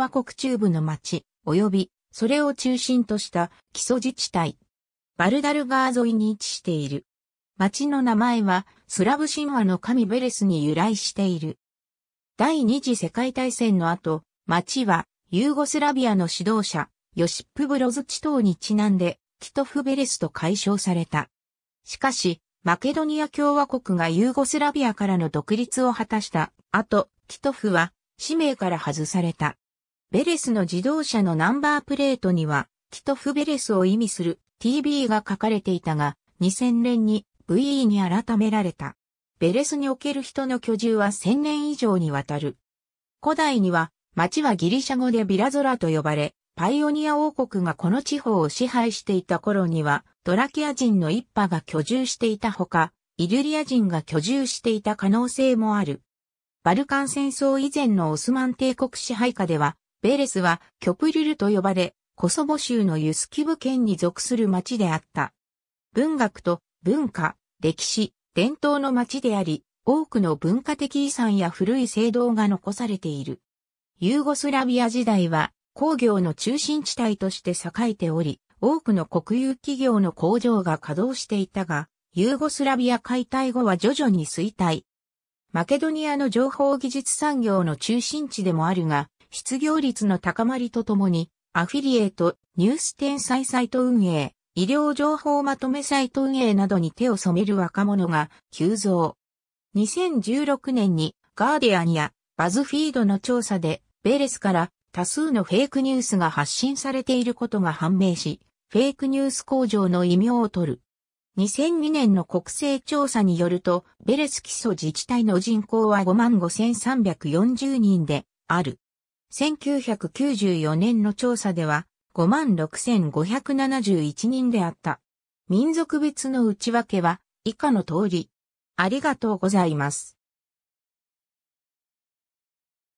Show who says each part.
Speaker 1: 和国中部の町、及び、それを中心とした基礎自治体。バルダル川沿いに位置している。町の名前は、スラブ神話の神ベレスに由来している。第二次世界大戦の後、町は、ユーゴスラビアの指導者、ヨシップ・ブロズチ等にちなんで、キトフ・ベレスと解消された。しかし、マケドニア共和国がユーゴスラビアからの独立を果たした後、キトフは、使命から外された。ベレスの自動車のナンバープレートには、キトフ・ベレスを意味する TB が書かれていたが、2000年に VE に改められた。ベレスにおける人の居住は1000年以上にわたる。古代には、町はギリシャ語でビラゾラと呼ばれ、パイオニア王国がこの地方を支配していた頃には、ドラキア人の一派が居住していたほか、イリュリア人が居住していた可能性もある。バルカン戦争以前のオスマン帝国支配下では、ベレスはキョプリルと呼ばれ、コソボ州のユスキブ県に属する町であった。文学と文化、歴史、伝統の町であり、多くの文化的遺産や古い聖堂が残されている。ユーゴスラビア時代は工業の中心地帯として栄えており、多くの国有企業の工場が稼働していたが、ユーゴスラビア解体後は徐々に衰退。マケドニアの情報技術産業の中心地でもあるが、失業率の高まりとともに、アフィリエイト、ニュース転載サイト運営、医療情報まとめサイト運営などに手を染める若者が急増。2016年にガーディアンやバズフィードの調査でベレスから多数のフェイクニュースが発信されていることが判明し、フェイクニュース工場の異名を取る。2002年の国勢調査によると、ベレス基礎自治体の人口は55,340人である。1994年の調査では56,571人であった。民族別の内訳は以下の通り。ありがとうございます。